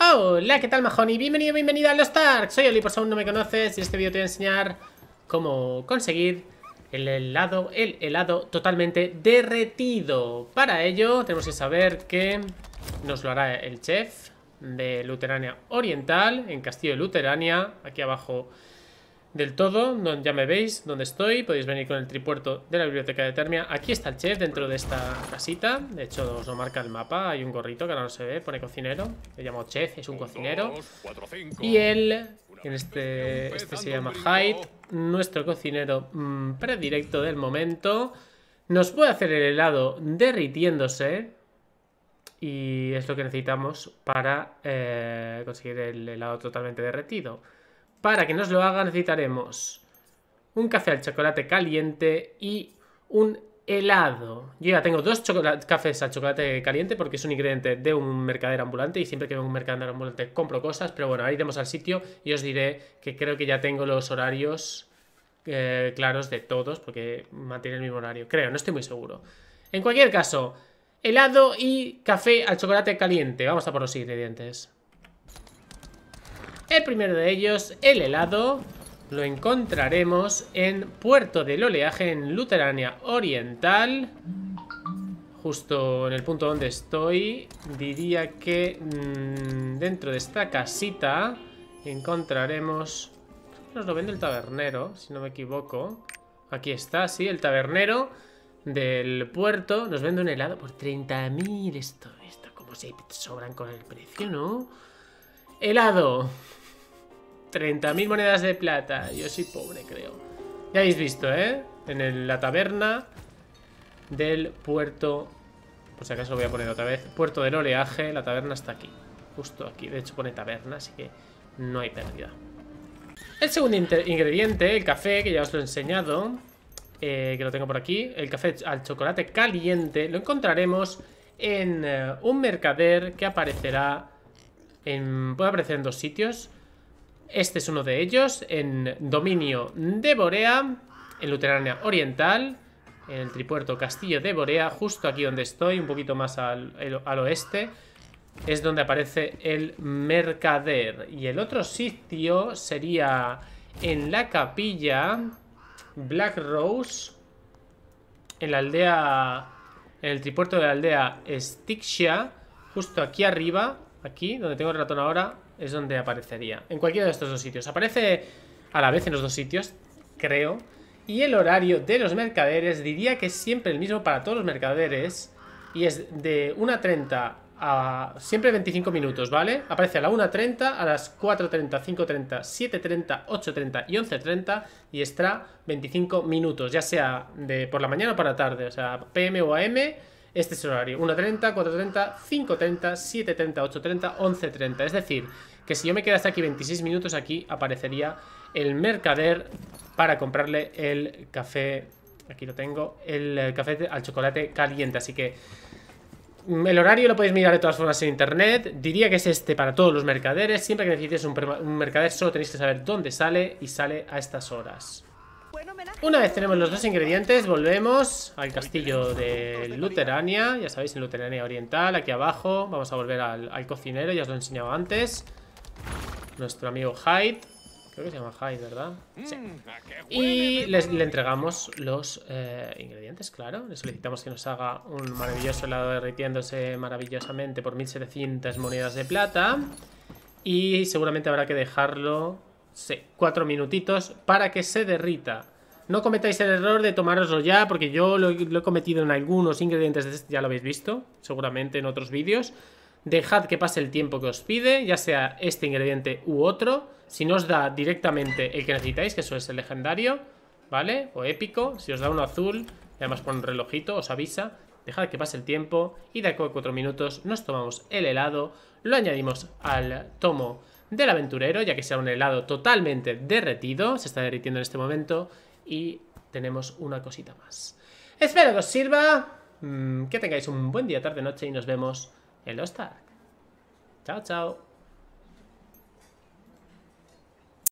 Ah, hola, ¿qué tal Y Bienvenido, bienvenida a los Tarks. Soy Oli, por si aún no me conoces y en este vídeo te voy a enseñar cómo conseguir el helado, el helado totalmente derretido. Para ello tenemos que saber que nos lo hará el chef de Luterania Oriental, en Castillo de Luterania, aquí abajo del todo, ya me veis dónde estoy, podéis venir con el tripuerto de la biblioteca de Termia. Aquí está el chef dentro de esta casita, de hecho os lo marca el mapa, hay un gorrito que ahora no se ve, pone cocinero, le llamo chef, es un cocinero. Y él, en este, este se llama Hyde, nuestro cocinero mm, predirecto del momento, nos puede hacer el helado derritiéndose. Y es lo que necesitamos para eh, conseguir el helado totalmente derretido. Para que nos lo haga necesitaremos un café al chocolate caliente y un helado. Yo ya tengo dos cafés al chocolate caliente porque es un ingrediente de un mercader ambulante y siempre que veo un mercader ambulante compro cosas, pero bueno, ahí iremos al sitio y os diré que creo que ya tengo los horarios eh, claros de todos porque mantiene el mismo horario, creo, no estoy muy seguro. En cualquier caso, helado y café al chocolate caliente. Vamos a por los ingredientes. El primero de ellos, el helado, lo encontraremos en Puerto del Oleaje, en Luterania Oriental. Justo en el punto donde estoy, diría que mm, dentro de esta casita encontraremos... Nos lo vende el tabernero, si no me equivoco. Aquí está, sí, el tabernero del puerto nos vende un helado por 30.000. Esto, esto, como si sobran con el precio, ¿no? Helado. 30.000 monedas de plata. Yo soy pobre, creo. Ya habéis visto, ¿eh? En la taberna del puerto... Por si acaso lo voy a poner otra vez. Puerto del oleaje. La taberna está aquí. Justo aquí. De hecho pone taberna, así que no hay pérdida. El segundo ingrediente, el café, que ya os lo he enseñado. Eh, que lo tengo por aquí. El café al chocolate caliente. Lo encontraremos en eh, un mercader que aparecerá en, puede aparecer en dos sitios. Este es uno de ellos, en dominio de Borea, en Luterania Oriental, en el tripuerto Castillo de Borea, justo aquí donde estoy, un poquito más al, al oeste, es donde aparece el mercader. Y el otro sitio sería en la capilla Black Rose, en la aldea, en el tripuerto de la aldea Stixia, justo aquí arriba, Aquí, donde tengo el ratón ahora, es donde aparecería. En cualquiera de estos dos sitios. Aparece a la vez en los dos sitios, creo. Y el horario de los mercaderes diría que es siempre el mismo para todos los mercaderes. Y es de 1.30 a siempre 25 minutos, ¿vale? Aparece a la 1.30, a las 4.30, 5.30, 7.30, 8.30 y 11.30 y extra 25 minutos, ya sea de por la mañana o para la tarde, o sea, PM o AM este es el horario. 1.30, 4.30, 5.30, 7.30, 8.30, 11.30. Es decir, que si yo me hasta aquí 26 minutos, aquí aparecería el mercader para comprarle el café... Aquí lo tengo. El eh, café al chocolate caliente. Así que... Mm, el horario lo podéis mirar de todas formas en internet. Diría que es este para todos los mercaderes. Siempre que necesites un mercader solo tenéis que saber dónde sale y sale a estas horas. Una vez tenemos los dos ingredientes, volvemos al castillo de Luterania. Ya sabéis, en Luterania Oriental, aquí abajo. Vamos a volver al, cocinero, ya os lo he enseñado antes. Nuestro amigo Hyde. Creo que se llama Hyde, ¿verdad? Sí. Y le entregamos los eh, ingredientes, claro. Le solicitamos que nos haga un maravilloso helado derritiéndose maravillosamente por 1700 monedas de plata. Y seguramente habrá que dejarlo, sí, cuatro minutitos para que se derrita. No cometáis el error de tomaroslo ya, porque yo lo, he cometido en algunos ingredientes, de este, ya lo habéis visto, seguramente en otros vídeos. Dejad que pase el tiempo que os pide, ya sea este ingrediente u otro. Si no os da directamente el que necesitáis, que eso es el legendario, ¿vale? O épico, si os da uno azul, además con un relojito, os avisa. Dejad que pase el tiempo y de acuerdo a cuatro minutos nos tomamos el helado, lo añadimos al tomo del aventurero, ya que sea un helado totalmente derretido, se está derritiendo en este momento, y tenemos una cosita más. Espero que os sirva, mm, que tengáis un buen día, tarde, noche y nos vemos en los Dark. Chao, chao.